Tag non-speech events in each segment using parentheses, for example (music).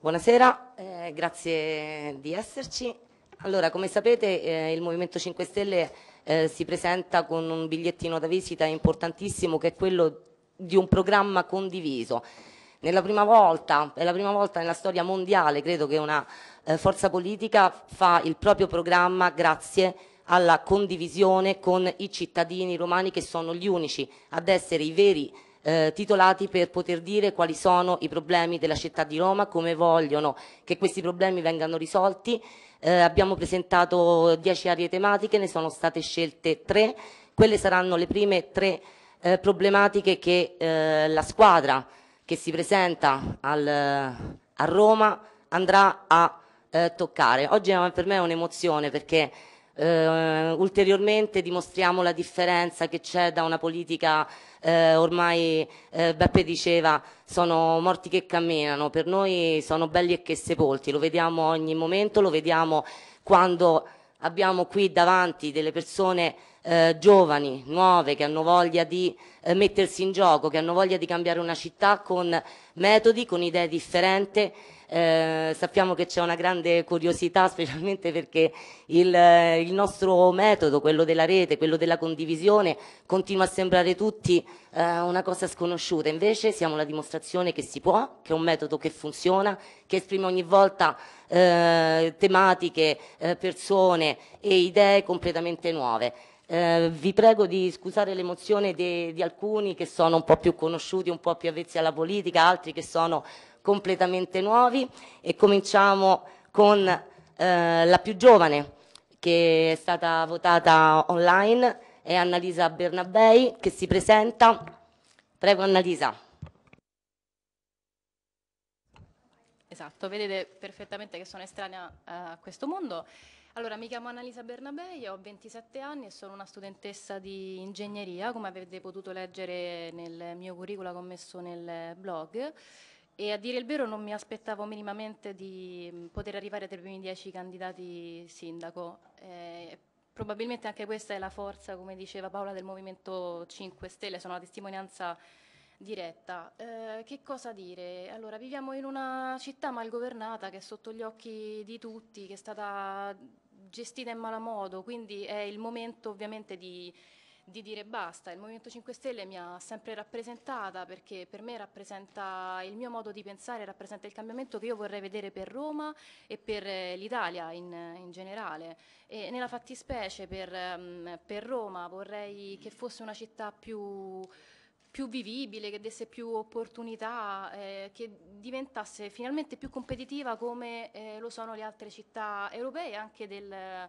Buonasera, eh, grazie di esserci. Allora, come sapete eh, il Movimento 5 Stelle eh, si presenta con un bigliettino da visita importantissimo che è quello di un programma condiviso. Nella prima volta, è la prima volta nella storia mondiale, credo che una eh, forza politica fa il proprio programma grazie alla condivisione con i cittadini romani che sono gli unici ad essere i veri eh, titolati per poter dire quali sono i problemi della città di Roma, come vogliono che questi problemi vengano risolti. Eh, abbiamo presentato dieci aree tematiche, ne sono state scelte tre. quelle saranno le prime tre eh, problematiche che eh, la squadra che si presenta al, a Roma andrà a eh, toccare. Oggi per me è un'emozione perché eh, ulteriormente dimostriamo la differenza che c'è da una politica eh, ormai eh, Beppe diceva sono morti che camminano, per noi sono belli e che sepolti, lo vediamo ogni momento, lo vediamo quando abbiamo qui davanti delle persone eh, giovani, nuove, che hanno voglia di eh, mettersi in gioco, che hanno voglia di cambiare una città con metodi, con idee differenti eh, sappiamo che c'è una grande curiosità, (laughs) specialmente perché il, il, nostro metodo, quello della rete, quello della condivisione, continua a sembrare tutti eh, una cosa sconosciuta. Invece siamo la dimostrazione che si può, che è un metodo che funziona, che esprime ogni volta eh, tematiche, eh, persone e idee completamente nuove. Eh, vi prego di scusare l'emozione di alcuni che sono un po' più conosciuti, un po' più avvezzi alla politica, altri che sono completamente nuovi e cominciamo con eh, la più giovane che è stata votata online, è Annalisa Bernabei che si presenta. Prego Annalisa. Esatto, vedete perfettamente che sono estranea a questo mondo. Allora, mi chiamo Annalisa Bernabei, ho 27 anni e sono una studentessa di ingegneria, come avete potuto leggere nel mio curriculum che ho messo nel blog. E a dire il vero non mi aspettavo minimamente di mm, poter arrivare tra i primi dieci candidati sindaco. Eh, probabilmente anche questa è la forza, come diceva Paola, del Movimento 5 Stelle, sono la testimonianza diretta. Eh, che cosa dire? Allora, viviamo in una città mal governata che è sotto gli occhi di tutti, che è stata gestita in malamodo, quindi è il momento ovviamente di di dire basta. Il Movimento 5 Stelle mi ha sempre rappresentata perché per me rappresenta il mio modo di pensare, rappresenta il cambiamento che io vorrei vedere per Roma e per eh, l'Italia in, in, generale. E nella fattispecie per, ehm, per Roma vorrei che fosse una città più più vivibile, che desse più opportunità, eh, che diventasse finalmente più competitiva come eh, lo sono le altre città europee, anche del,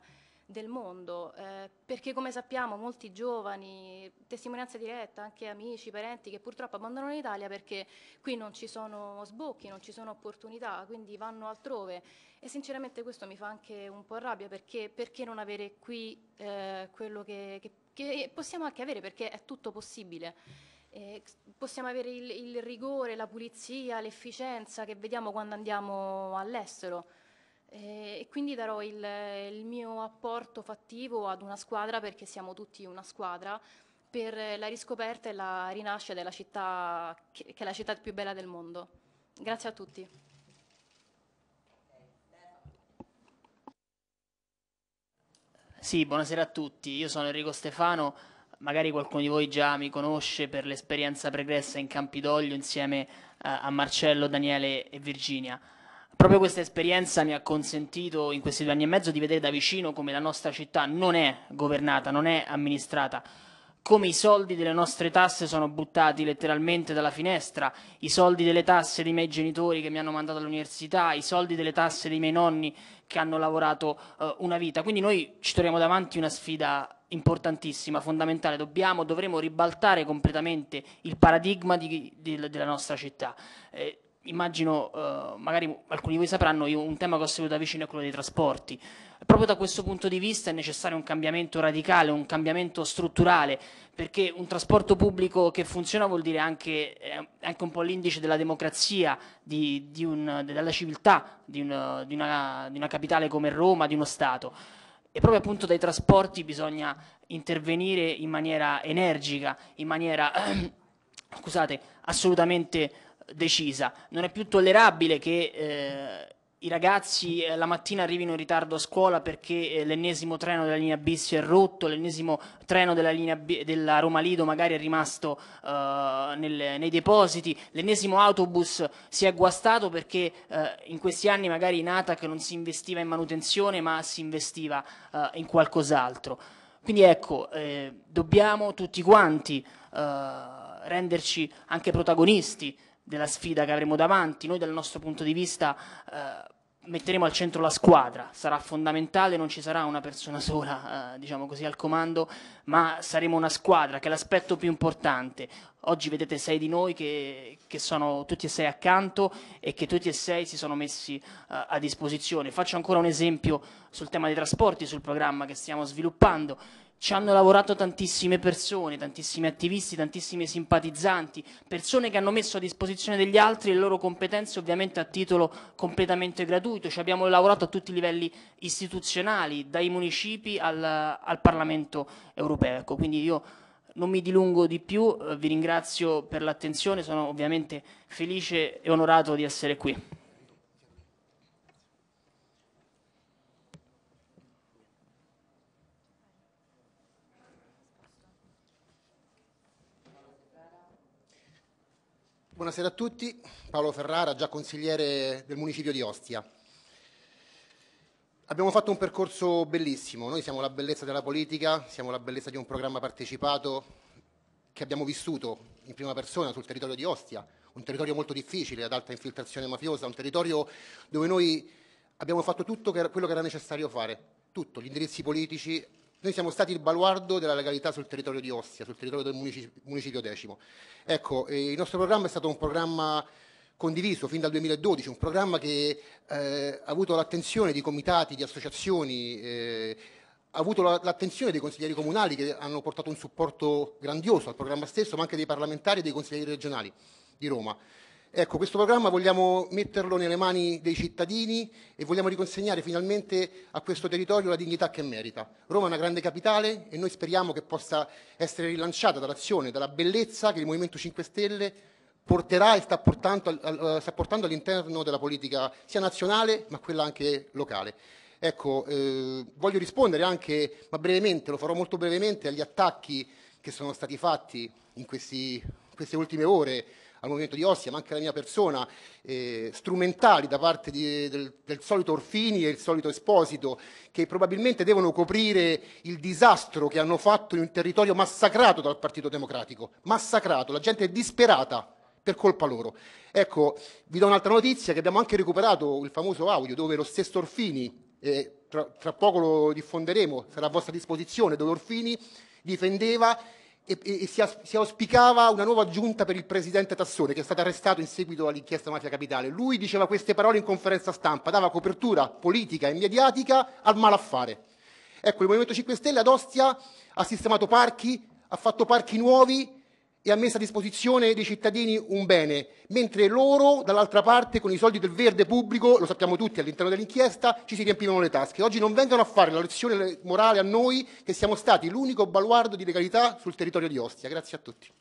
del mondo, eh, perché come sappiamo molti giovani, testimonianza diretta, anche amici, parenti che purtroppo abbandonano l'Italia perché qui non ci sono sbocchi, non ci sono opportunità, quindi vanno altrove e sinceramente questo mi fa anche un po' rabbia perché, perché non avere qui eh, quello che, che, che possiamo anche avere perché è tutto possibile. Eh, possiamo avere il, il rigore, la pulizia, l'efficienza che vediamo quando andiamo all'estero. Eh, e quindi darò il, il mio apporto fattivo ad una squadra perché siamo tutti una squadra per la riscoperta e la rinascita della città che è la città più bella del mondo. Grazie a tutti. Sì, buonasera a tutti, io sono Enrico Stefano, magari qualcuno di voi già mi conosce per l'esperienza pregressa in Campidoglio insieme eh, a Marcello, Daniele e Virginia proprio questa esperienza mi ha consentito in questi due anni e mezzo di vedere da vicino come la nostra città non è governata, non è amministrata, come i soldi delle nostre tasse sono buttati letteralmente dalla finestra, i soldi delle tasse dei miei genitori che mi hanno mandato all'università, i soldi delle tasse dei miei nonni che hanno lavorato eh, una vita. Quindi noi ci troviamo davanti a una sfida importantissima, fondamentale, dobbiamo, dovremo ribaltare completamente il paradigma di, di, della nostra città. Eh, immagino, eh, magari alcuni di voi sapranno, io un tema che ho seguito da vicino è quello dei trasporti. Proprio da questo punto di vista è necessario un cambiamento radicale, un cambiamento strutturale, perché un trasporto pubblico che funziona vuol dire anche, eh, anche un po' l'indice della democrazia, di, di un, della civiltà di, un, di, una, di una capitale come Roma, di uno Stato. E proprio appunto dai trasporti bisogna intervenire in maniera energica, in maniera, (clears throat) scusate, assolutamente decisa. Non è più tollerabile che eh, i ragazzi eh, la mattina arrivino in ritardo a scuola perché eh, l'ennesimo treno della linea B si è rotto, l'ennesimo treno della, linea B, della Roma Lido magari è rimasto eh, nel, nei depositi, l'ennesimo autobus si è guastato perché eh, in questi anni magari in ATAC non si investiva in manutenzione ma si investiva in qualcos'altro. Quindi ecco, dobbiamo tutti quanti renderci anche protagonisti della sfida che avremo davanti. Noi dal nostro punto di vista eh, metteremo al centro la squadra, sarà fondamentale, non ci sarà una persona sola, eh, diciamo così, al comando, ma saremo una squadra che è l'aspetto più importante. Oggi vedete sei di noi che, che sono tutti e sei accanto e che tutti e sei si sono messi eh, a disposizione. Faccio ancora un esempio sul tema dei trasporti, sul programma che stiamo sviluppando ci hanno lavorato tantissime persone, tantissimi attivisti, tantissimi simpatizzanti, persone che hanno messo a disposizione degli altri le loro competenze ovviamente a titolo completamente gratuito, ci abbiamo lavorato a tutti i livelli istituzionali, dai municipi al, al Parlamento europeo. Ecco, quindi io non mi dilungo di più, eh, vi ringrazio per l'attenzione, sono ovviamente felice e onorato di essere qui. Buonasera a tutti, Paolo Ferrara, già consigliere del municipio di Ostia. Abbiamo fatto un percorso bellissimo, noi siamo la bellezza della politica, siamo la bellezza di un programma partecipato che abbiamo vissuto in prima persona sul territorio di Ostia, un territorio molto difficile, ad alta infiltrazione mafiosa, un territorio dove noi abbiamo fatto tutto quello che era necessario fare, tutto, gli indirizzi politici, noi siamo stati il baluardo della legalità sul territorio di Ostia, sul territorio del municipio, decimo. Ecco, eh, il nostro programma è stato un programma condiviso fin dal 2012, un programma che eh, ha avuto l'attenzione di comitati, di associazioni, eh, ha avuto l'attenzione dei consiglieri comunali che hanno portato un supporto grandioso al programma stesso, ma anche dei parlamentari e dei consiglieri regionali di Roma. Ecco, questo programma vogliamo metterlo nelle mani dei cittadini e vogliamo riconsegnare finalmente a questo territorio la dignità che merita. Roma è una grande capitale e noi speriamo che possa essere rilanciata dall'azione, dalla bellezza che il Movimento 5 Stelle porterà e sta portando, eh, sta portando all'interno della politica sia nazionale ma quella anche locale. Ecco, eh, voglio rispondere anche, ma brevemente, lo farò molto brevemente, agli attacchi che sono stati fatti in questi, queste ultime ore al movimento di Ostia, ma anche alla mia persona, eh, strumentali da parte di, del, del, solito Orfini e il solito Esposito, che probabilmente devono coprire il disastro che hanno fatto in un territorio massacrato dal Partito Democratico, massacrato, la gente è disperata per colpa loro. Ecco, vi do un'altra notizia che abbiamo anche recuperato il famoso audio dove lo stesso Orfini, eh, tra, tra poco lo diffonderemo, sarà a vostra disposizione, dove Orfini difendeva e, e, e si, as, si, auspicava una nuova giunta per il presidente Tassone, che è stato arrestato in seguito all'inchiesta Mafia Capitale. Lui diceva queste parole in conferenza stampa, dava copertura politica e mediatica al malaffare. Ecco, il Movimento 5 Stelle ad Ostia ha sistemato parchi, ha fatto parchi nuovi, e ha messo a disposizione dei cittadini un bene, mentre loro dall'altra parte con i soldi del verde pubblico, lo sappiamo tutti all'interno dell'inchiesta, ci si riempivano le tasche. Oggi non vengono a fare la lezione morale a noi che siamo stati l'unico baluardo di legalità sul territorio di Ostia. Grazie a tutti.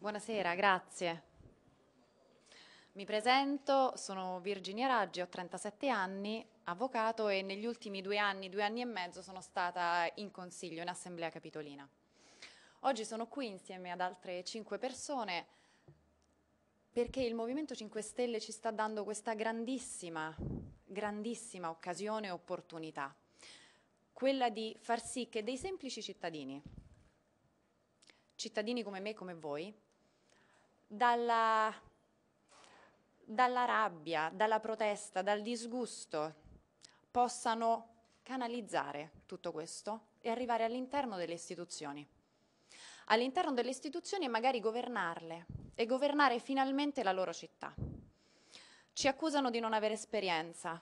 Buonasera, grazie. Mi presento, sono Virginia Raggi, ho 37 anni, avvocato e negli ultimi due anni, due anni e mezzo sono stata in consiglio, in assemblea capitolina. Oggi sono qui insieme ad altre cinque persone perché il Movimento 5 Stelle ci sta dando questa grandissima, grandissima occasione e opportunità, quella di far sì che dei semplici cittadini, cittadini come me, e come voi, dalla, dalla rabbia, dalla protesta, dal disgusto, possano canalizzare tutto questo e arrivare all'interno delle istituzioni. All'interno delle istituzioni e magari governarle e governare finalmente la loro città. Ci accusano di non avere esperienza,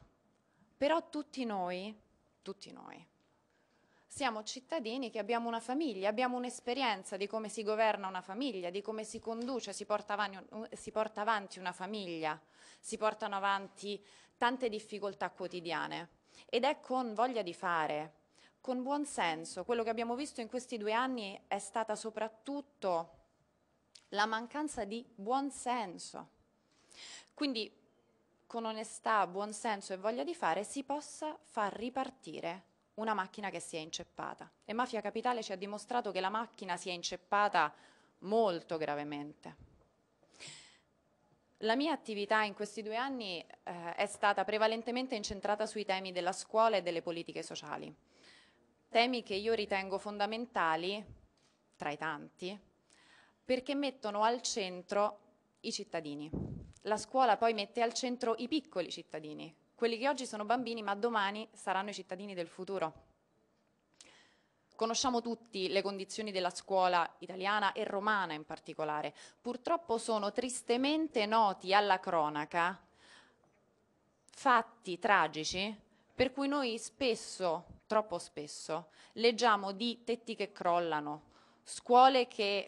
però tutti noi, tutti noi, siamo cittadini che abbiamo una famiglia, abbiamo un'esperienza di come si governa una famiglia, di come si conduce, si porta, avanti, si porta avanti una famiglia, si portano avanti tante difficoltà quotidiane ed è con voglia di fare, con buon senso. Quello che abbiamo visto in questi due anni è stata soprattutto la mancanza di buon senso. Quindi con onestà, buon senso e voglia di fare si possa far ripartire una macchina che si è inceppata. E Mafia Capitale ci ha dimostrato che la macchina si è inceppata molto gravemente. La mia attività in questi due anni eh, è stata prevalentemente incentrata sui temi della scuola e delle politiche sociali, temi che io ritengo fondamentali, tra i tanti, perché mettono al centro i cittadini. La scuola poi mette al centro i piccoli cittadini, quelli che oggi sono bambini ma domani saranno i cittadini del futuro. Conosciamo tutti le condizioni della scuola italiana e romana in particolare. Purtroppo sono tristemente noti alla cronaca fatti tragici per cui noi spesso, troppo spesso, leggiamo di tetti che crollano, scuole che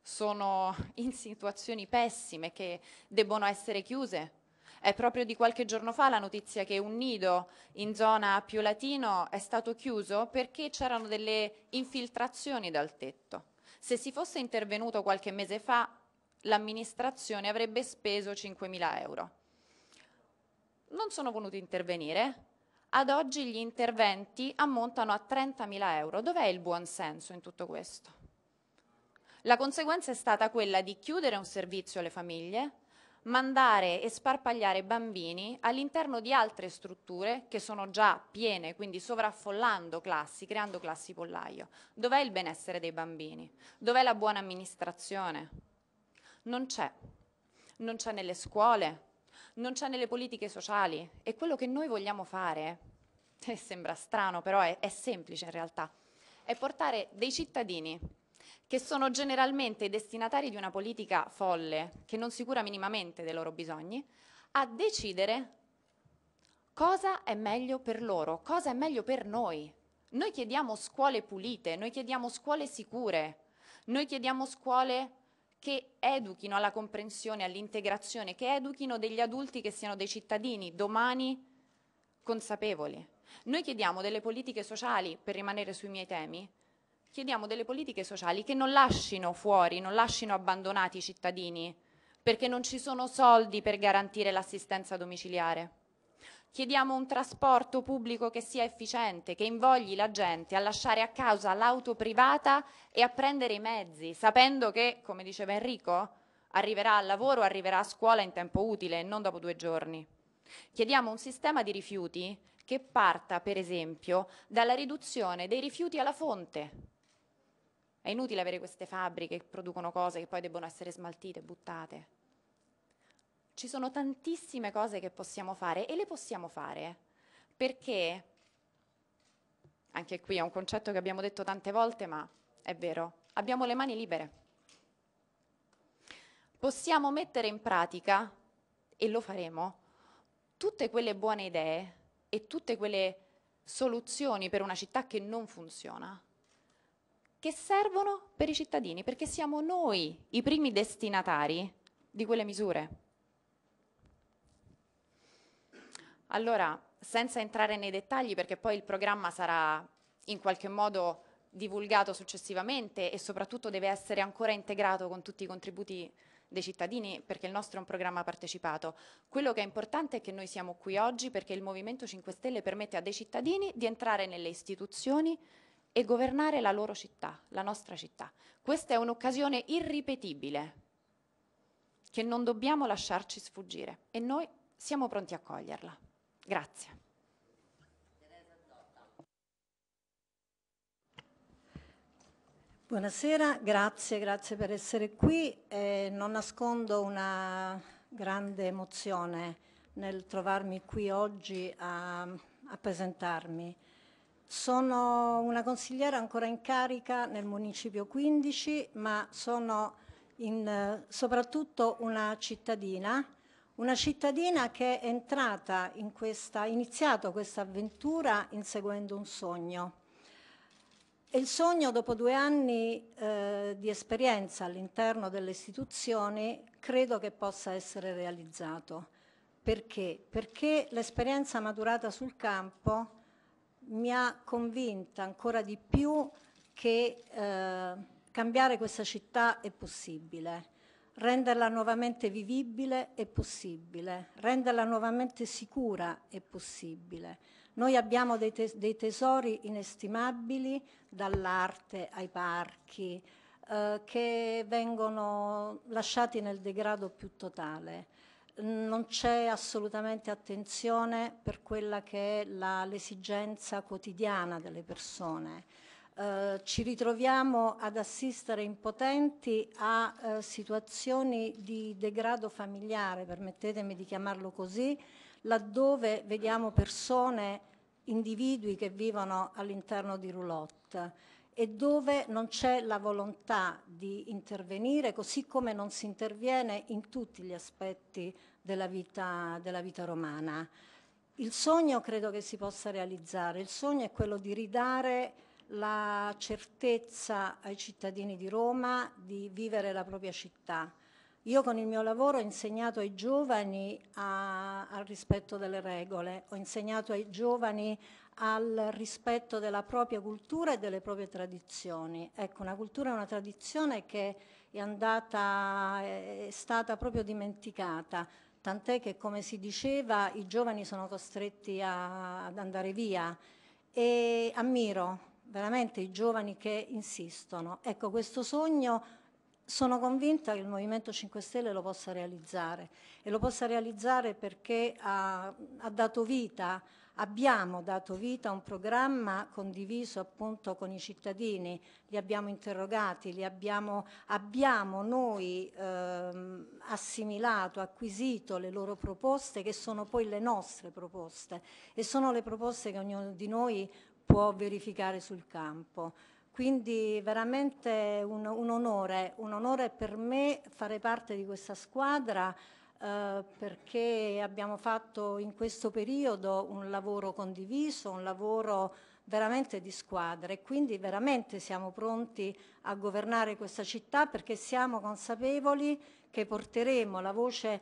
sono in situazioni pessime, che debbono essere chiuse è proprio di qualche giorno fa la notizia che un nido in zona Pio Latino è stato chiuso perché c'erano delle infiltrazioni dal tetto. Se si fosse intervenuto qualche mese fa, l'amministrazione avrebbe speso 5.000 euro. Non sono voluti intervenire. Ad oggi gli interventi ammontano a 30.000 euro. Dov'è il buon senso in tutto questo? La conseguenza è stata quella di chiudere un servizio alle famiglie, mandare e sparpagliare bambini all'interno di altre strutture che sono già piene, quindi sovraffollando classi, creando classi pollaio. Dov'è il benessere dei bambini? Dov'è la buona amministrazione? Non c'è. Non c'è nelle scuole, non c'è nelle politiche sociali e quello che noi vogliamo fare, e eh, (laughs) sembra strano però è, è semplice in realtà, è portare dei cittadini che sono generalmente destinatari di una politica folle che non si cura minimamente dei loro bisogni, a decidere cosa è meglio per loro, cosa è meglio per noi. Noi chiediamo scuole pulite, noi chiediamo scuole sicure, noi chiediamo scuole che educhino alla comprensione, all'integrazione, che educhino degli adulti che siano dei cittadini domani consapevoli. Noi chiediamo delle politiche sociali, per rimanere sui miei temi, chiediamo delle politiche sociali che non lascino fuori, non lascino abbandonati i cittadini, perché non ci sono soldi per garantire l'assistenza domiciliare. Chiediamo un trasporto pubblico che sia efficiente, che invogli la gente a lasciare a casa l'auto privata e a prendere i mezzi, sapendo che, come diceva Enrico, arriverà al lavoro, arriverà a scuola in tempo utile e non dopo due giorni. Chiediamo un sistema di rifiuti che parta, per esempio, dalla riduzione dei rifiuti alla fonte, è inutile avere queste fabbriche che producono cose che poi debbono essere smaltite, buttate. Ci sono tantissime cose che possiamo fare e le possiamo fare perché, anche qui è un concetto che abbiamo detto tante volte, ma è vero, abbiamo le mani libere. Possiamo mettere in pratica, e lo faremo, tutte quelle buone idee e tutte quelle soluzioni per una città che non funziona che servono per i cittadini, perché siamo noi i primi destinatari di quelle misure. Allora, senza entrare nei dettagli, perché poi il programma sarà in qualche modo divulgato successivamente e soprattutto deve essere ancora integrato con tutti i contributi dei cittadini perché il nostro è un programma partecipato. Quello che è importante è che noi siamo qui oggi perché il Movimento 5 Stelle permette a dei cittadini di entrare nelle istituzioni e governare la loro città, la nostra città. Questa è un'occasione irripetibile che non dobbiamo lasciarci sfuggire e noi siamo pronti a coglierla. Grazie. Buonasera, grazie, grazie per essere qui. Eh, non nascondo una grande emozione nel trovarmi qui oggi a, a presentarmi sono una consigliera ancora in carica nel Municipio 15, ma sono in, soprattutto una cittadina, una cittadina che è entrata in questa, iniziato questa avventura inseguendo un sogno. E il sogno, dopo due anni eh, di esperienza all'interno delle istituzioni, credo che possa essere realizzato. Perché? Perché l'esperienza maturata sul campo mi ha convinta ancora di più che eh, cambiare questa città è possibile, renderla nuovamente vivibile è possibile, renderla nuovamente sicura è possibile. Noi abbiamo dei, tes dei tesori inestimabili, dall'arte ai parchi, eh, che vengono lasciati nel degrado più totale non c'è assolutamente attenzione per quella che è la, l'esigenza quotidiana delle persone. Eh, ci ritroviamo ad assistere impotenti a eh, situazioni di degrado familiare, permettetemi di chiamarlo così, laddove vediamo persone, individui che vivono all'interno di roulotte e dove non c'è la volontà di intervenire, così come non si interviene in tutti gli aspetti della vita, della vita romana. Il sogno credo che si possa realizzare, il sogno è quello di ridare la certezza ai cittadini di Roma di vivere la propria città. Io con il mio lavoro ho insegnato ai giovani a, al rispetto delle regole, ho insegnato ai giovani al rispetto della propria cultura e delle proprie tradizioni. Ecco, una cultura e una tradizione che è, andata, è stata proprio dimenticata tant'è che come si diceva i giovani sono costretti a, ad andare via e ammiro veramente i giovani che insistono. Ecco, questo sogno sono convinta che il Movimento 5 Stelle lo possa realizzare e lo possa realizzare perché ha, ha dato vita Abbiamo dato vita a un programma condiviso appunto con i cittadini, li abbiamo interrogati, li abbiamo, abbiamo noi ehm, assimilato, acquisito le loro proposte che sono poi le nostre proposte e sono le proposte che ognuno di noi può verificare sul campo. Quindi veramente un, un onore, un onore per me fare parte di questa squadra eh, perché abbiamo fatto in questo periodo un lavoro condiviso, un lavoro veramente di squadra e quindi veramente siamo pronti a governare questa città perché siamo consapevoli che porteremo la voce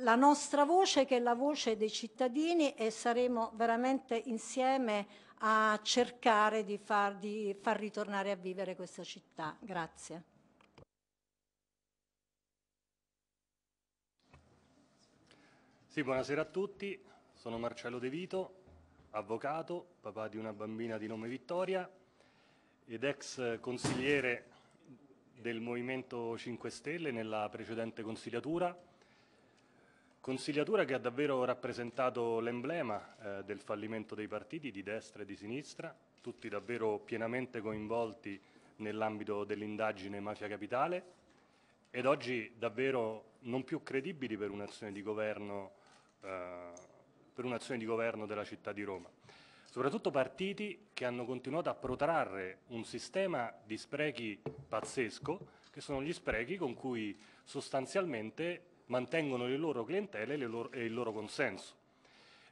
la nostra voce che è la voce dei cittadini e saremo veramente insieme a cercare di far, di far ritornare a vivere questa città. Grazie. Sì, buonasera a tutti, sono Marcello De Vito, avvocato, papà di una bambina di nome Vittoria ed ex consigliere del Movimento 5 Stelle nella precedente consigliatura, consigliatura che ha davvero rappresentato l'emblema eh, del fallimento dei partiti di destra e di sinistra, tutti davvero pienamente coinvolti nell'ambito dell'indagine Mafia Capitale ed oggi davvero non più credibili per un'azione di governo eh, per un'azione di governo della città di Roma. Soprattutto partiti che hanno continuato a protrarre un sistema di sprechi pazzesco, che sono gli sprechi con cui sostanzialmente mantengono le loro clientele e, le loro, e il loro consenso.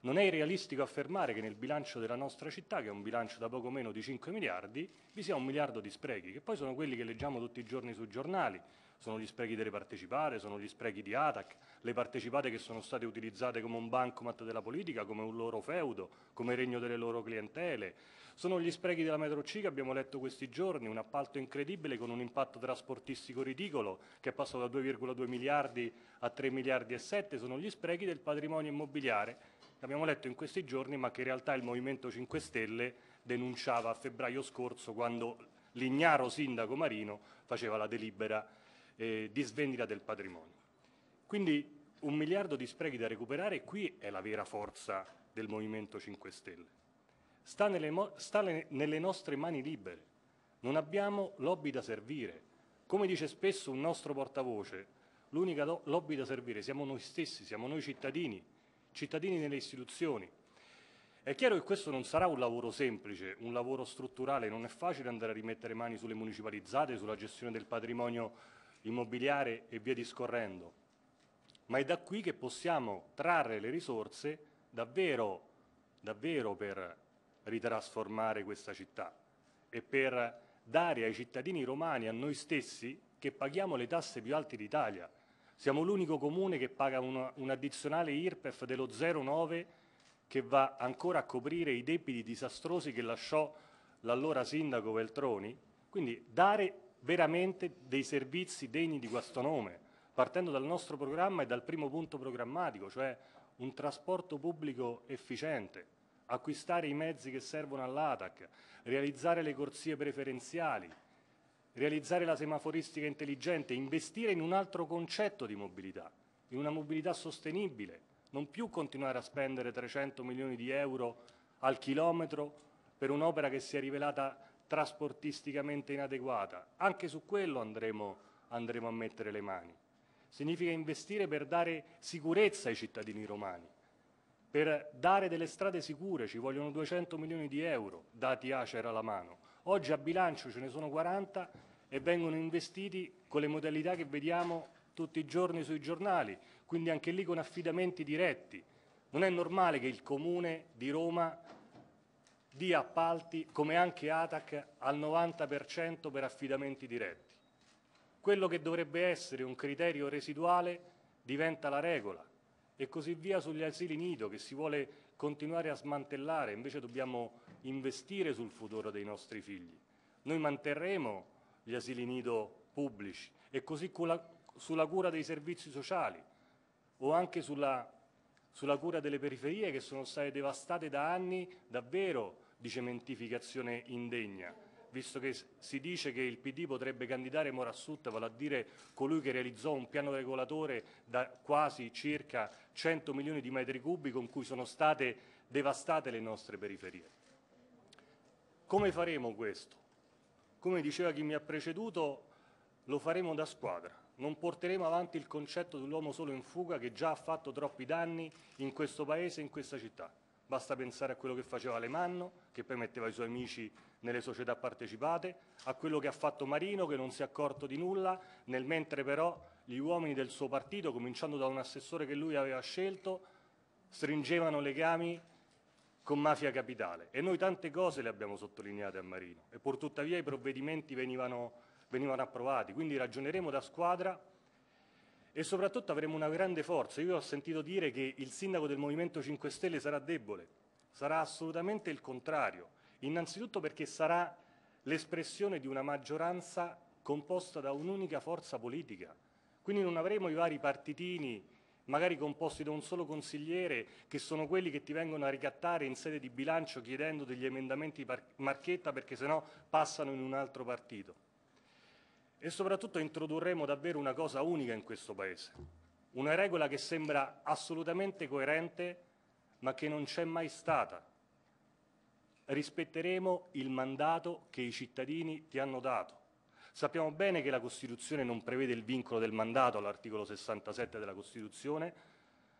Non è irrealistico affermare che nel bilancio della nostra città, che è un bilancio da poco meno di 5 miliardi, vi sia un miliardo di sprechi, che poi sono quelli che leggiamo tutti i giorni sui giornali, sono gli sprechi delle partecipate, sono gli sprechi di Atac, le partecipate che sono state utilizzate come un bancomat della politica, come un loro feudo, come regno delle loro clientele, sono gli sprechi della metro C che abbiamo letto questi giorni, un appalto incredibile con un impatto trasportistico ridicolo che è passato da 2,2 miliardi a 3 miliardi e 7, sono gli sprechi del patrimonio immobiliare che abbiamo letto in questi giorni ma che in realtà il Movimento 5 Stelle denunciava a febbraio scorso quando l'ignaro sindaco Marino faceva la delibera eh, di svendita del patrimonio. Quindi un miliardo di sprechi da recuperare qui è la vera forza del Movimento 5 Stelle. Sta nelle, sta nelle nostre mani libere, non abbiamo lobby da servire. Come dice spesso un nostro portavoce, l'unica lobby da servire siamo noi stessi, siamo noi cittadini, cittadini nelle istituzioni. È chiaro che questo non sarà un lavoro semplice, un lavoro strutturale, non è facile andare a rimettere mani sulle municipalizzate, sulla gestione del patrimonio immobiliare e via discorrendo. Ma è da qui che possiamo trarre le risorse davvero, davvero per ritrasformare questa città e per dare ai cittadini romani, a noi stessi, che paghiamo le tasse più alte d'Italia. Siamo l'unico comune che paga una, un addizionale IRPEF dello 0,9 che va ancora a coprire i debiti disastrosi che lasciò l'allora sindaco Veltroni. Quindi dare veramente dei servizi degni di questo nome, partendo dal nostro programma e dal primo punto programmatico, cioè un trasporto pubblico efficiente, acquistare i mezzi che servono all'ATAC, realizzare le corsie preferenziali, realizzare la semaforistica intelligente, investire in un altro concetto di mobilità, in una mobilità sostenibile, non più continuare a spendere 300 milioni di euro al chilometro per un'opera che si è rivelata trasportisticamente inadeguata. Anche su quello andremo, andremo a mettere le mani. Significa investire per dare sicurezza ai cittadini romani, per dare delle strade sicure, ci vogliono 200 milioni di euro, dati Acer alla mano. Oggi a bilancio ce ne sono 40 e vengono investiti con le modalità che vediamo tutti i giorni sui giornali, quindi anche lì con affidamenti diretti. Non è normale che il Comune di Roma di appalti, come anche ATAC, al 90% per affidamenti diretti. Quello che dovrebbe essere un criterio residuale diventa la regola e così via sugli asili nido che si vuole continuare a smantellare, invece dobbiamo investire sul futuro dei nostri figli. Noi manterremo gli asili nido pubblici e così sulla cura dei servizi sociali o anche sulla, sulla cura delle periferie che sono state devastate da anni davvero di cementificazione indegna, visto che si dice che il PD potrebbe candidare Morassut, vale a dire colui che realizzò un piano regolatore da quasi circa 100 milioni di metri cubi con cui sono state devastate le nostre periferie. Come faremo questo? Come diceva chi mi ha preceduto, lo faremo da squadra. Non porteremo avanti il concetto dell'uomo solo in fuga che già ha fatto troppi danni in questo Paese e in questa città. Basta pensare a quello che faceva Alemanno, che poi metteva i suoi amici nelle società partecipate, a quello che ha fatto Marino, che non si è accorto di nulla, nel mentre però gli uomini del suo partito, cominciando da un assessore che lui aveva scelto, stringevano legami con mafia capitale. E noi tante cose le abbiamo sottolineate a Marino, e purtuttavia i provvedimenti venivano, venivano approvati. Quindi ragioneremo da squadra e soprattutto avremo una grande forza. Io ho sentito dire che il sindaco del Movimento 5 Stelle sarà debole, sarà assolutamente il contrario, innanzitutto perché sarà l'espressione di una maggioranza composta da un'unica forza politica, quindi non avremo i vari partitini magari composti da un solo consigliere che sono quelli che ti vengono a ricattare in sede di bilancio chiedendo degli emendamenti marchetta perché sennò passano in un altro partito e soprattutto introdurremo davvero una cosa unica in questo Paese, una regola che sembra assolutamente coerente ma che non c'è mai stata. Rispetteremo il mandato che i cittadini ti hanno dato. Sappiamo bene che la Costituzione non prevede il vincolo del mandato all'articolo 67 della Costituzione,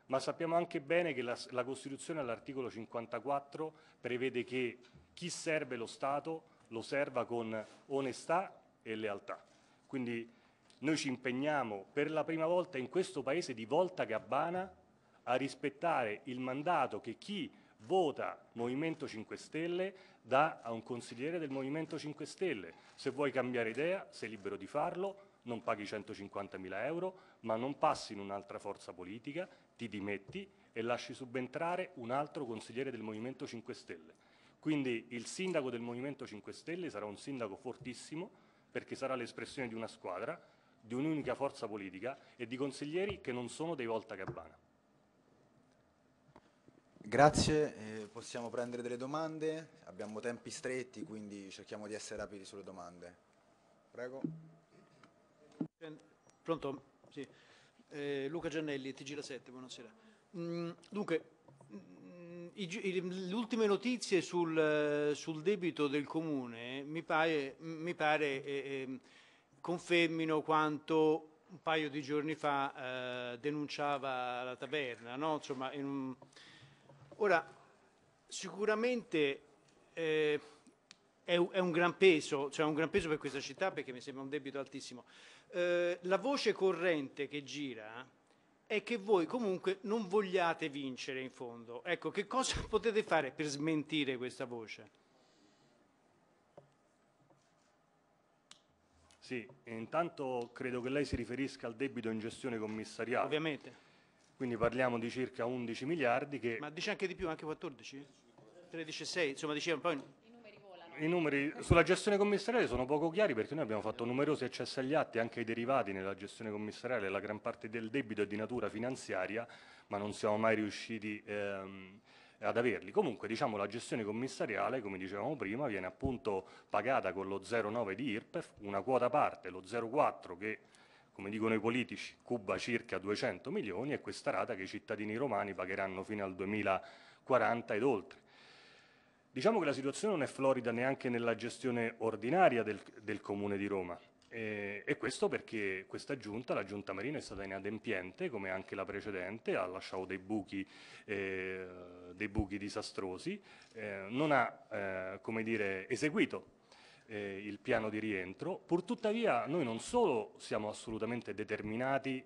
ma sappiamo anche bene che la, la Costituzione all'articolo 54 prevede che chi serve lo Stato lo serva con onestà e lealtà. Quindi noi ci impegniamo per la prima volta in questo Paese di Volta Gabbana a rispettare il mandato che chi vota Movimento 5 Stelle dà a un consigliere del Movimento 5 Stelle. Se vuoi cambiare idea, sei libero di farlo, non paghi 150.000 euro, ma non passi in un'altra forza politica, ti dimetti e lasci subentrare un altro consigliere del Movimento 5 Stelle. Quindi il sindaco del Movimento 5 Stelle sarà un sindaco fortissimo, perché sarà l'espressione di una squadra, di un'unica forza politica e di consiglieri che non sono dei volta gabbana. Grazie, eh, possiamo prendere delle domande, abbiamo tempi stretti quindi cerchiamo di essere rapidi sulle domande. Prego. Pronto? Sì. Eh, Luca Giannelli, TG La 7, buonasera. Mm, dunque, le ultime notizie sul, sul, debito del comune mi pare, mi pare eh, ehm, confermino quanto un paio di giorni fa eh, denunciava la taverna. No? Insomma, un... Ora, sicuramente eh, è, è, un gran peso, cioè un gran peso per questa città perché mi sembra un debito altissimo. Eh, la voce corrente che gira è che voi comunque non vogliate vincere in fondo. Ecco, che cosa (laughs) potete fare per smentire questa voce? Sì, intanto credo che lei si riferisca al debito in gestione commissariale. Ovviamente. Quindi parliamo di circa 11 miliardi che... Ma dice anche di più, anche 14? 13,6, insomma diceva poi i numeri sulla gestione commissariale sono poco chiari perché noi abbiamo fatto numerosi accessi agli atti, anche ai derivati nella gestione commissariale, la gran parte del debito è di natura finanziaria, ma non siamo mai riusciti ehm, ad averli. Comunque diciamo la gestione commissariale, come dicevamo prima, viene appunto pagata con lo 0,9 di IRPEF, una quota parte, lo 0,4 che come dicono i politici, Cuba circa 200 milioni e questa rata che i cittadini romani pagheranno fino al 2040 ed oltre. Diciamo che la situazione non è florida neanche nella gestione ordinaria del, del Comune di Roma e questo perché questa giunta, la giunta Marina, è stata inadempiente come anche la precedente, ha lasciato dei buchi, eh, dei buchi disastrosi, eh, non ha eh, dire, eseguito eh, il piano di rientro, purtuttavia noi non solo siamo assolutamente determinati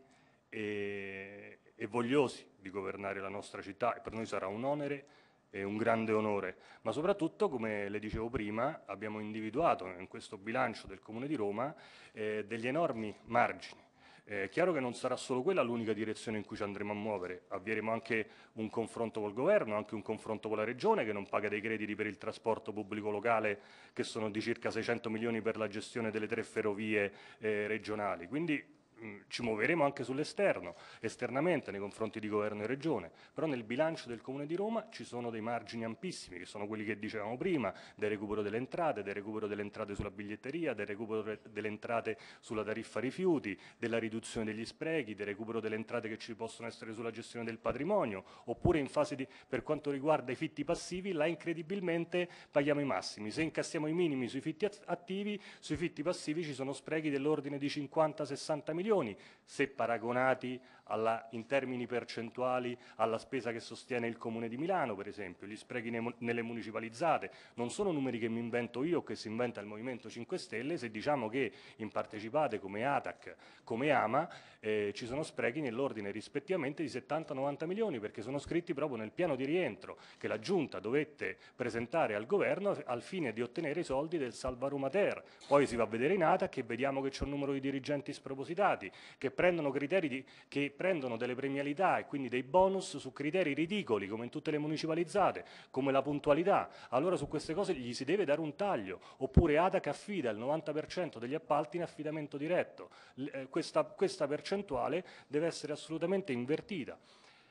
e, e vogliosi di governare la nostra città e per noi sarà un onere è un grande onore, ma soprattutto, come le dicevo prima, abbiamo individuato in questo bilancio del Comune di Roma eh, degli enormi margini. Eh, è eh, chiaro che non sarà solo quella l'unica direzione in cui ci andremo a muovere, avvieremo anche un confronto col governo, anche un confronto con la regione che non paga dei crediti per il trasporto pubblico locale che sono di circa 600 milioni per la gestione delle tre ferrovie eh, regionali. Quindi Mm, ci muoveremo anche sull'esterno, esternamente nei confronti di governo e regione, però nel bilancio del Comune di Roma ci sono dei margini ampissimi, che sono quelli che dicevamo prima, del recupero delle entrate, del recupero delle entrate sulla biglietteria, del recupero delle entrate sulla tariffa rifiuti, della riduzione degli sprechi, del recupero delle entrate che ci possono essere sulla gestione del patrimonio, oppure in fase di, per quanto riguarda i fitti passivi, là incredibilmente paghiamo i massimi, se incassiamo i minimi sui fitti attivi, sui fitti passivi ci sono sprechi dell'ordine di 50-60 milioni, milioni se paragonati alla, in termini percentuali alla spesa che sostiene il Comune di Milano, per esempio, gli sprechi ne, nelle municipalizzate, non sono numeri che mi invento io o che si inventa il Movimento 5 Stelle, se diciamo che in partecipate come ATAC, come AMA, eh, ci sono sprechi nell'ordine rispettivamente di 70-90 milioni, perché sono scritti proprio nel piano di rientro che la Giunta dovette presentare al Governo al fine di ottenere i soldi del Salvarumater. Poi si va a vedere in ATAC e vediamo che c'è un numero di dirigenti spropositati, che prendono criteri di, che prendono delle premialità e quindi dei bonus su criteri ridicoli come in tutte le municipalizzate, come la puntualità, allora su queste cose gli si deve dare un taglio, oppure ADAC affida il 90% degli appalti in affidamento diretto, eh, questa, questa percentuale deve essere assolutamente invertita.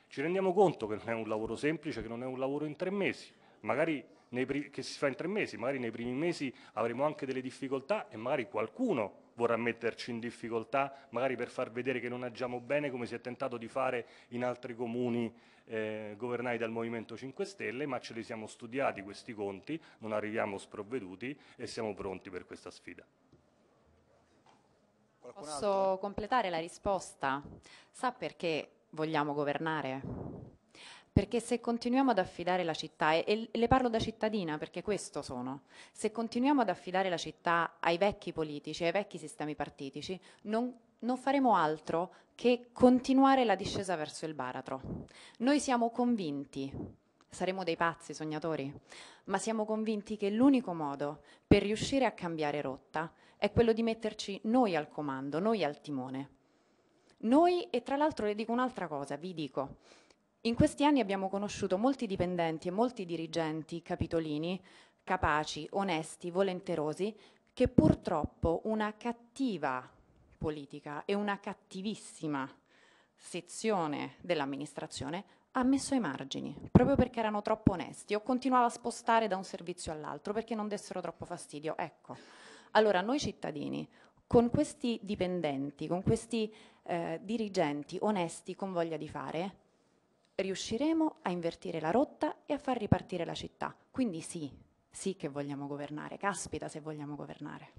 Ci rendiamo conto che non è un lavoro semplice, che non è un lavoro in tre mesi, magari che si fa in tre mesi, magari nei primi mesi avremo anche delle difficoltà e magari qualcuno vorrà metterci in difficoltà, magari per far vedere che non agiamo bene come si è tentato di fare in altri comuni eh, governati dal Movimento 5 Stelle, ma ce li siamo studiati questi conti, non arriviamo sprovveduti e siamo pronti per questa sfida. Posso completare la risposta? Sa perché vogliamo governare? Perché se continuiamo ad affidare la città, e, e le parlo da cittadina perché questo sono, se continuiamo ad affidare la città ai vecchi politici, ai vecchi sistemi partitici, non non faremo altro che continuare la discesa verso il baratro. Noi siamo convinti, saremo dei pazzi sognatori, ma siamo convinti che l'unico modo per riuscire a cambiare rotta è quello di metterci noi al comando, noi al timone. Noi, e tra l'altro le dico un'altra cosa, vi dico, in questi anni abbiamo conosciuto molti dipendenti e molti dirigenti capitolini, capaci, onesti, volenterosi, che purtroppo una cattiva politica e una cattivissima sezione dell'amministrazione ha messo ai margini, proprio perché erano troppo onesti o continuava a spostare da un servizio all'altro perché non dessero troppo fastidio. Ecco, allora noi cittadini, con questi dipendenti, con questi eh, dirigenti onesti con voglia di fare, riusciremo a invertire la rotta e a far ripartire la città. Quindi sì, sì che vogliamo governare, caspita se vogliamo governare.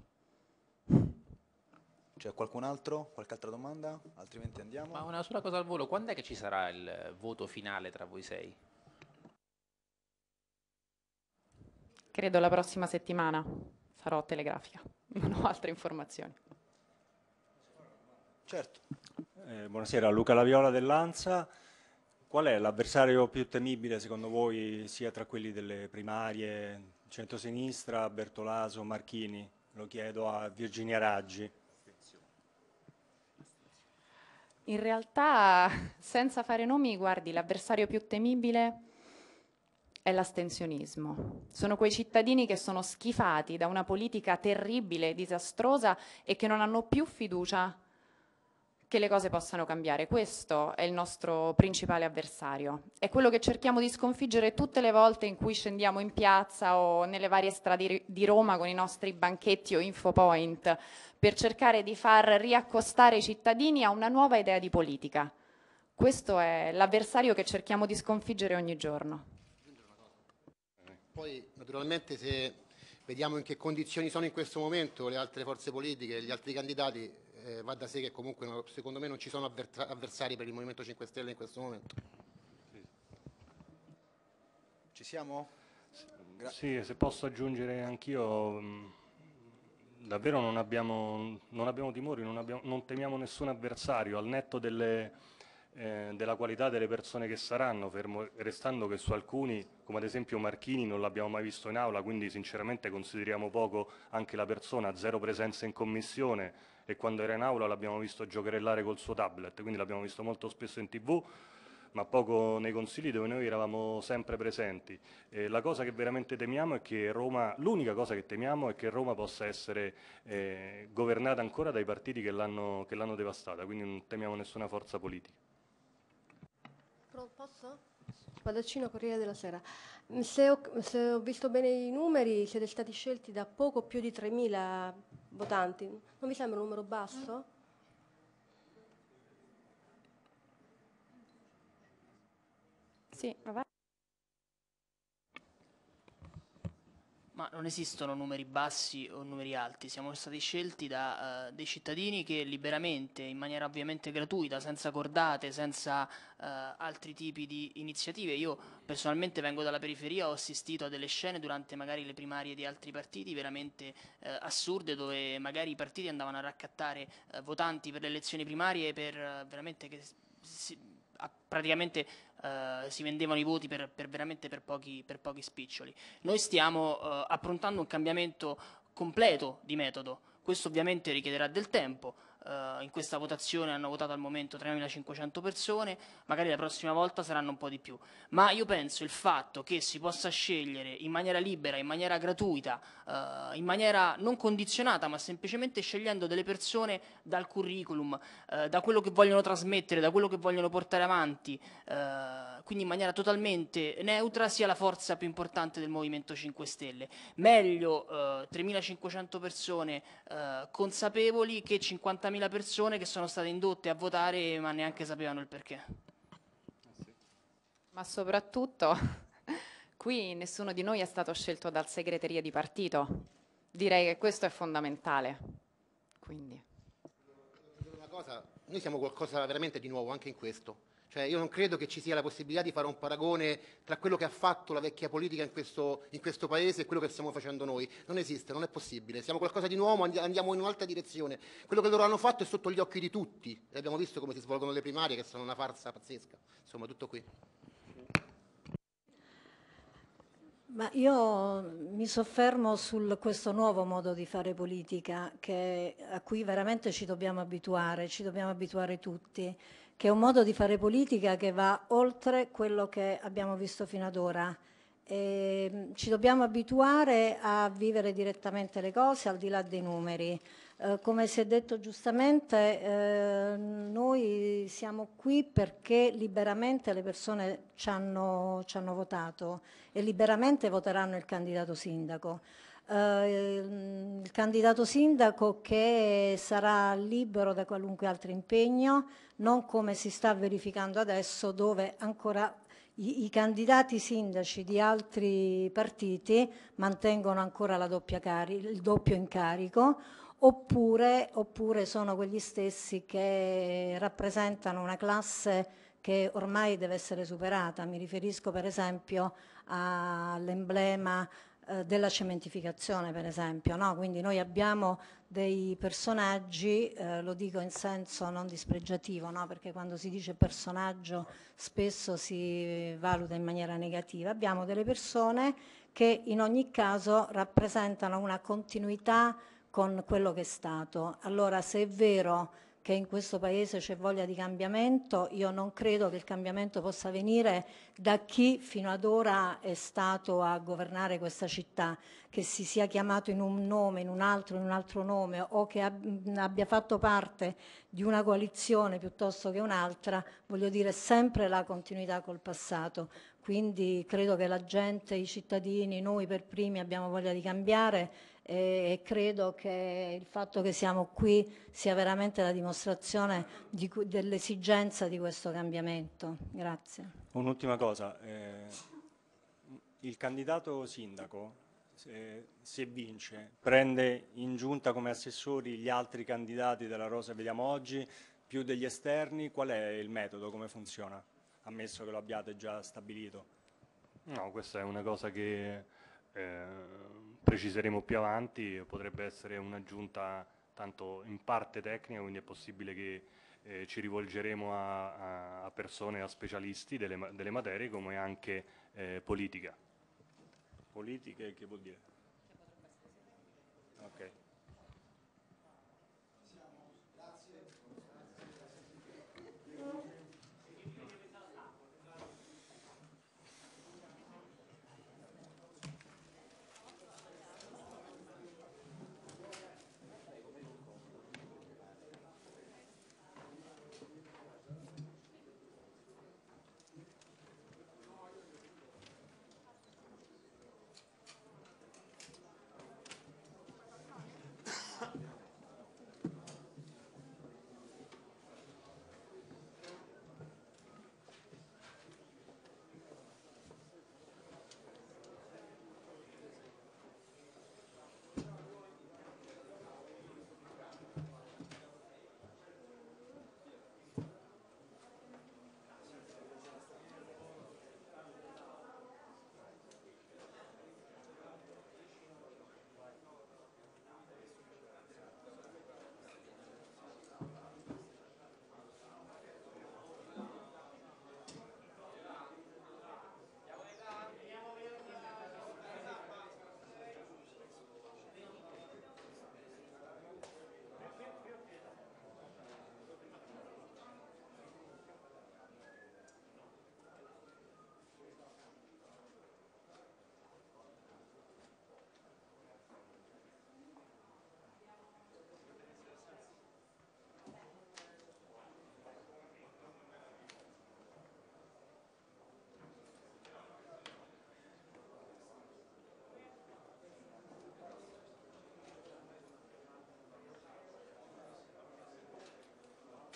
C'è qualcun altro? Qualche altra domanda? Altrimenti andiamo. Ma una sola cosa al volo, quando è che ci sarà il voto finale tra voi sei? Credo la prossima settimana sarò telegrafica, (laughs) non ho altre informazioni. Certo. Eh, buonasera, Luca Laviola dell'Ansa. Qual è l'avversario più temibile secondo voi sia tra quelli delle primarie, centrosinistra, Bertolaso, Marchini? Lo chiedo a Virginia Raggi. In realtà, senza fare nomi, guardi, l'avversario più temibile è l'astensionismo. Sono quei cittadini che sono schifati da una politica terribile, disastrosa e che non hanno più fiducia che le cose possano cambiare. Questo è il nostro principale avversario. È quello che cerchiamo di sconfiggere tutte le volte in cui scendiamo in piazza o nelle varie strade di Roma con i nostri banchetti o infopoint per cercare di far riaccostare i cittadini a una nuova idea di politica. Questo è l'avversario che cerchiamo di sconfiggere ogni giorno. Poi naturalmente se vediamo in che condizioni sono in questo momento le altre forze politiche, gli altri candidati, eh, va da sé che comunque no, secondo me non ci sono avversari per il Movimento 5 Stelle in questo momento. Ci siamo? Gra sì, se posso aggiungere anch'io, mm, davvero non abbiamo, non abbiamo timori, non, abbiamo, non, temiamo nessun avversario, al netto delle, eh, della qualità delle persone che saranno, fermo restando che su alcuni, come ad esempio Marchini, non l'abbiamo mai visto in aula, quindi sinceramente consideriamo poco anche la persona, zero presenza in commissione, e quando era in aula l'abbiamo visto giocherellare col suo tablet, quindi l'abbiamo visto molto spesso in tv ma poco nei consigli dove noi eravamo sempre presenti. Eh, la cosa che veramente temiamo è che Roma, l'unica cosa che temiamo è che Roma possa essere eh, governata ancora dai partiti che l'hanno, devastata, quindi non temiamo nessuna forza politica. Posso? Spadaccino Corriere della Sera. Se ho, se ho visto bene i numeri, siete stati scelti da poco più di 3.000 votanti. Non vi sembra un numero basso? Sì, va bene. Ma non esistono numeri bassi o numeri alti, siamo stati scelti da uh, dei cittadini che liberamente, in maniera ovviamente gratuita, senza cordate, senza uh, altri tipi di iniziative. Io personalmente vengo dalla periferia, ho assistito a delle scene durante magari le primarie di altri partiti veramente uh, assurde dove magari i partiti andavano a raccattare votanti per le elezioni primarie per veramente che si, praticamente eh, si vendevano i voti per, per veramente per pochi, per pochi, spiccioli. Noi stiamo eh, approntando un cambiamento completo di metodo, questo ovviamente richiederà del tempo, Uh, in questa votazione hanno votato al momento 3.500 persone, magari la prossima volta saranno un po' di più. Ma io penso il fatto che si possa scegliere in maniera libera, in maniera gratuita, uh, in maniera non condizionata, ma semplicemente scegliendo delle persone dal curriculum, uh, da quello che vogliono trasmettere, da quello che vogliono portare avanti quindi in maniera totalmente neutra, sia la forza più importante del Movimento 5 Stelle. Meglio 3.500 eh, persone eh, consapevoli che 50.000 persone che sono state indotte a votare ma neanche sapevano il perché. Ma soprattutto (laughs) qui nessuno di noi è stato scelto dal segreteria di partito. Direi che questo è fondamentale. Quindi. Una Cosa, noi siamo qualcosa veramente di nuovo anche in questo. Cioè io non credo che ci sia la possibilità di fare un paragone tra quello che ha fatto la vecchia politica in questo, in questo paese e quello che stiamo facendo noi. Non esiste, non è possibile. Siamo qualcosa di nuovo, andiamo in un'altra direzione. Quello che loro hanno fatto è sotto gli occhi di tutti. E abbiamo visto come si svolgono le primarie, che sono una farsa pazzesca. Insomma, tutto qui. Ma io mi soffermo su questo nuovo modo di fare politica che, a cui veramente ci dobbiamo abituare, ci dobbiamo abituare tutti che è un modo di fare politica che va oltre quello che abbiamo visto fino ad ora. E ehm, ci dobbiamo abituare a vivere direttamente le cose al di là dei numeri. Eh, come si è detto giustamente, eh, noi siamo qui perché liberamente le persone ci hanno, ci hanno votato e liberamente voteranno il candidato sindaco. Eh, il candidato sindaco che sarà libero da qualunque altro impegno, non come si sta verificando adesso dove ancora i, i candidati sindaci di altri partiti mantengono ancora il doppio incarico oppure, oppure sono quegli stessi che rappresentano una classe che ormai deve essere superata. Mi riferisco per esempio all'emblema eh, della cementificazione, per esempio. No? Quindi noi abbiamo dei personaggi, eh, lo dico in senso non dispregiativo, no? perché quando si dice personaggio spesso si valuta in maniera negativa, abbiamo delle persone che in ogni caso rappresentano una continuità con quello che è stato. Allora, se è vero che in questo Paese c'è voglia di cambiamento, io non credo che il cambiamento possa venire da chi fino ad ora è stato a governare questa città, che si sia chiamato in un nome, in un altro, in un altro nome o che abbia fatto parte di una coalizione piuttosto che un'altra, voglio dire sempre la continuità col passato. Quindi credo che la gente, i cittadini, noi per primi abbiamo voglia di cambiare e credo che il fatto che siamo qui sia veramente la dimostrazione di dell'esigenza di questo cambiamento. Grazie. Un'ultima cosa, eh, il candidato sindaco se, se vince prende in giunta come assessori gli altri candidati della Rosa vediamo oggi più degli esterni, qual è il metodo, come funziona? Ammesso che lo abbiate già stabilito. No, questa è una cosa che... Eh, preciseremo più avanti, potrebbe essere un'aggiunta tanto in parte tecnica, quindi è possibile che eh, ci rivolgeremo a, a, persone, a specialisti delle, delle materie come anche eh, politica. Politica che vuol dire? Che okay.